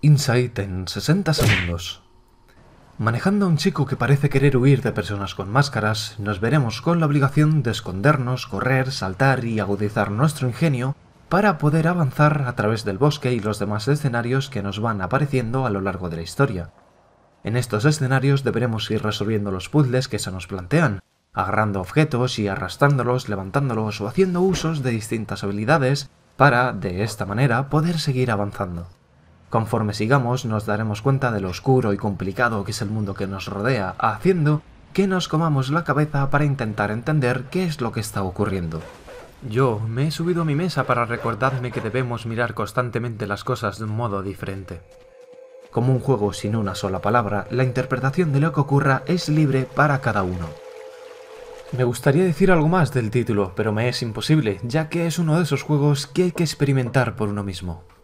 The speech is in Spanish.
Insight en 60 segundos. Manejando a un chico que parece querer huir de personas con máscaras, nos veremos con la obligación de escondernos, correr, saltar y agudizar nuestro ingenio para poder avanzar a través del bosque y los demás escenarios que nos van apareciendo a lo largo de la historia. En estos escenarios deberemos ir resolviendo los puzzles que se nos plantean, agarrando objetos y arrastrándolos, levantándolos o haciendo usos de distintas habilidades para, de esta manera, poder seguir avanzando. Conforme sigamos nos daremos cuenta de lo oscuro y complicado que es el mundo que nos rodea, haciendo que nos comamos la cabeza para intentar entender qué es lo que está ocurriendo. Yo me he subido a mi mesa para recordarme que debemos mirar constantemente las cosas de un modo diferente. Como un juego sin una sola palabra, la interpretación de lo que ocurra es libre para cada uno. Me gustaría decir algo más del título, pero me es imposible, ya que es uno de esos juegos que hay que experimentar por uno mismo.